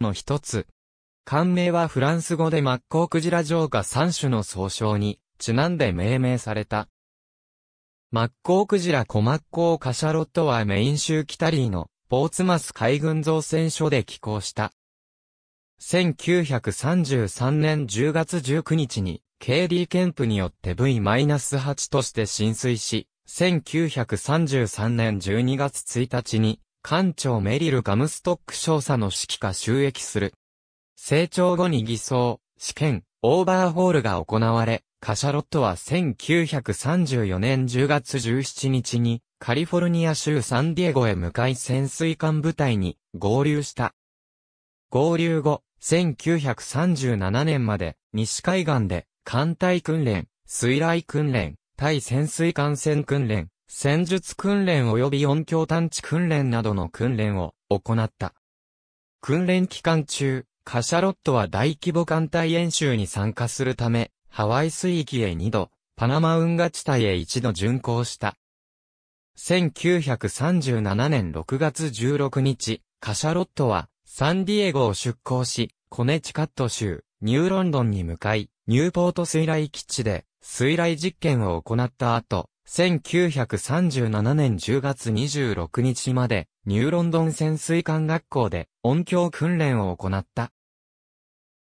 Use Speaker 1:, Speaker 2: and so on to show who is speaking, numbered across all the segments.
Speaker 1: の一つ。艦名はフランス語でマッコウクジラ城下三種の総称に、ちなんで命名された。マッコウクジラコマッコウカシャロットはメイン州キタリーのポーツマス海軍造船所で寄港した。1933年10月19日に KD ケンプによって V-8 として浸水し、1933年12月1日に艦長メリル・ガムストック少佐の指揮下収益する。成長後に偽装、試験、オーバーホールが行われ、カシャロットは1934年10月17日にカリフォルニア州サンディエゴへ向かい潜水艦部隊に合流した。合流後、1937年まで西海岸で艦隊訓練、水雷訓練、対潜水艦船訓練、戦術訓練及び音響探知訓練などの訓練を行った。訓練期間中、カシャロットは大規模艦隊演習に参加するため、ハワイ水域へ2度、パナマ運河地帯へ1度巡航した。1937年6月16日、カシャロットはサンディエゴを出港し、コネチカット州、ニューロンドンに向かい、ニューポート水雷基地で水雷実験を行った後、1937年10月26日まで、ニューロンドン潜水艦学校で音響訓練を行った。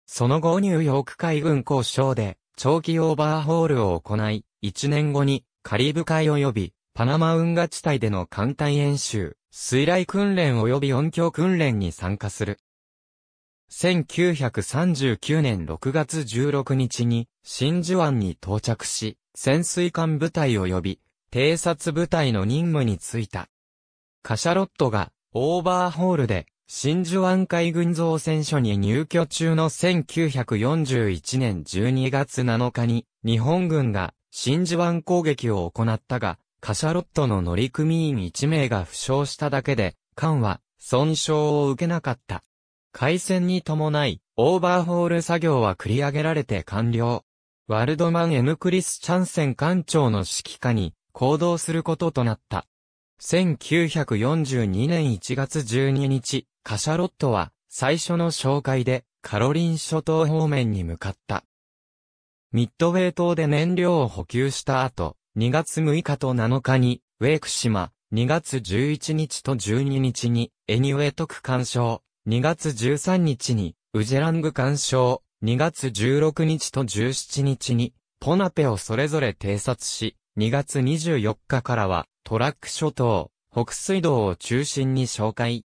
Speaker 1: その後ニューヨーク海軍交渉で長期オーバーホールを行い、1年後にカリブ海及びパナマ運河地帯での艦隊演習、水雷訓練及び音響訓練に参加する。1939年6月16日に真珠湾に到着し、潜水艦部隊及び偵察部隊の任務に就いた。カシャロットがオーバーホールで真珠湾海軍造船所に入居中の1941年12月7日に日本軍が真珠湾攻撃を行ったが、カシャロットの乗組員1名が負傷しただけで、艦は損傷を受けなかった。海戦に伴い、オーバーホール作業は繰り上げられて完了。ワルドマン・エム・クリスチャンセン艦長の指揮下に行動することとなった。1942年1月12日、カシャロットは最初の紹介でカロリン諸島方面に向かった。ミッドウェイ島で燃料を補給した後、2月6日と7日にウェーク島、2月11日と12日にエニウェトク干渉、2月13日にウジェラング干渉、2月16日と17日に、ポナペをそれぞれ偵察し、2月24日からは、トラック諸島、北水道を中心に紹介。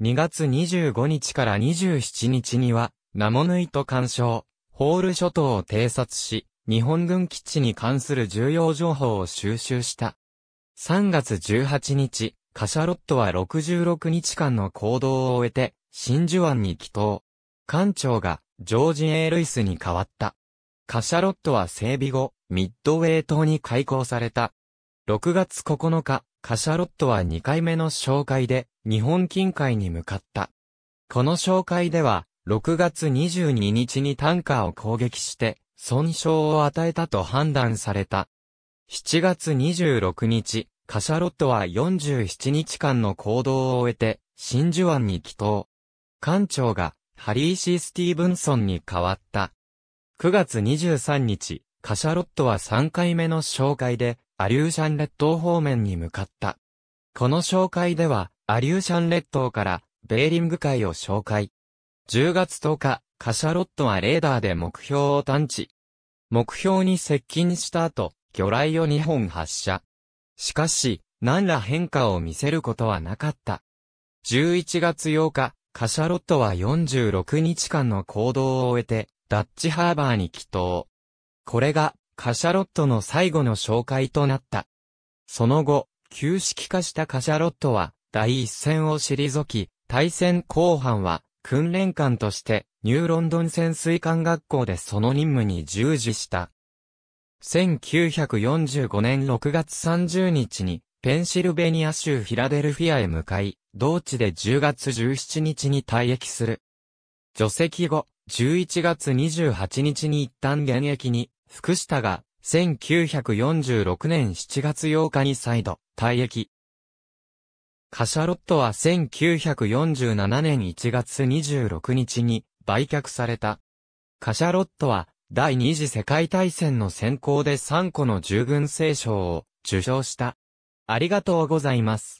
Speaker 1: 2月25日から27日には、ナモヌイト干渉、ホール諸島を偵察し、日本軍基地に関する重要情報を収集した。3月18日、カシャロットは66日間の行動を終えて、真珠湾に帰島。艦長がジョージ・エールイスに変わった。カシャロットは整備後、ミッドウェイ島に開港された。6月9日、カシャロットは2回目の紹介で日本近海に向かった。この紹介では、6月22日にタンカーを攻撃して、損傷を与えたと判断された。7月26日、カシャロットは47日間の行動を終えて、真珠湾に帰島。艦長がハリー・シー・スティーブンソンに変わった。9月23日、カシャロットは3回目の紹介で、アリューシャン列島方面に向かった。この紹介では、アリューシャン列島から、ベーリング海を紹介。10月10日、カシャロットはレーダーで目標を探知。目標に接近した後、魚雷を2本発射。しかし、何ら変化を見せることはなかった。11月8日、カシャロットは46日間の行動を終えて、ダッチハーバーに帰島。これが、カシャロットの最後の紹介となった。その後、旧式化したカシャロットは、第一戦を退き、対戦後半は、訓練官として、ニューロンドン潜水艦学校でその任務に従事した。1945年6月30日に、ペンシルベニア州フィラデルフィアへ向かい、同地で10月17日に退役する。除籍後、11月28日に一旦現役に、福下が、1946年7月8日に再度、退役。カシャロットは1947年1月26日に、売却された。カシャロットは、第二次世界大戦の先行で3個の従軍聖賞を受賞した。ありがとうございます。